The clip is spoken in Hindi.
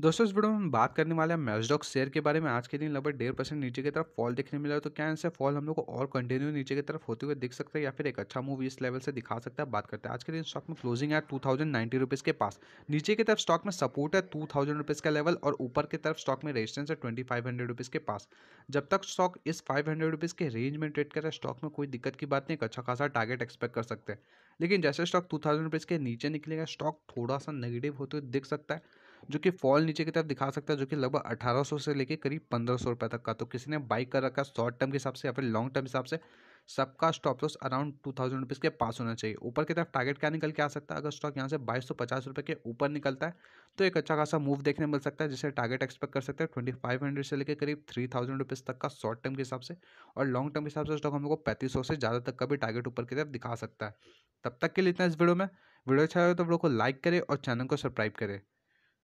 दोस्तों इस वीडियो में हम बात करने वाले हैं मैजडॉक शेयर के बारे में आज के दिन लगभग डेढ़ परसेंट नीचे की तरफ फॉल देखने मिला है तो क्या इनसे फॉल हम लोग को और कंटिन्यू नीचे की तरफ होते हुए दिख सकता है या फिर एक अच्छा मूव इस लेवल से दिखा सकता है बात करते हैं आज के दिन स्टॉक में क्लोजिंग है टू थाउजेंड के पास नीचे की तरफ स्टॉक में सपोर्ट है टू थाउजेंड का लेवल और ऊपर की तरफ स्टॉक में रेजिस्टेंस है ट्वेंटी फाइव हंड्रेड रुपीज़ के पास जब तक स्टॉक इस फाइव हंड्रेड रुपीज़ के रेंज में ट्रेड कर रहा है स्टॉक में कोई दिक्कत की बात नहीं एक अच्छा खासा टारगेट एक्सपेक्ट कर सकते हैं लेकिन जैसे स्टॉक टू थाउजेंड के नीचे निकलेगा स्टॉक थोड़ा सा नेगेटिव होते हुए दिख सकता है जो कि फॉल नीचे की तरफ दिखा सकता है जो कि लगभग 1800 से लेकर करीब 1500 रुपए तक का तो किसी ने बाइक कर रखा शॉर्ट टर्म के हिसाब से या फिर लॉन्ग टर्म हिसाब से सबका stop loss around two thousand rupees के पास होना चाहिए ऊपर की तरफ टारगेट क्या निकल के आ सकता है अगर स्टॉक यहाँ से बाईस सौ पचास रुपये के ऊपर निकलता है तो एक अच्छा खासा मूव देखने मिल सकता है जिसे टारगेट एक्सपेक्ट कर सकते हैं ट्वेंटी फाइव हंड्रेड से लेकर करीब थ्री थाउजेंड रुपीज़ तक का शॉर्ट टर्म के हिसाब से और लॉन्ग टर्म के हिसाब से स्टॉक हम लोग को पैंतीस सौ से ज़्यादा तक का भी टारगेट ऊपर की तरफ दिखा सकता है तब तक के लिए इतना इस वीडियो में वीडियो अच्छा लगे तो वीडियो को लाइक करें और चैनल को सब्सक्राइब करें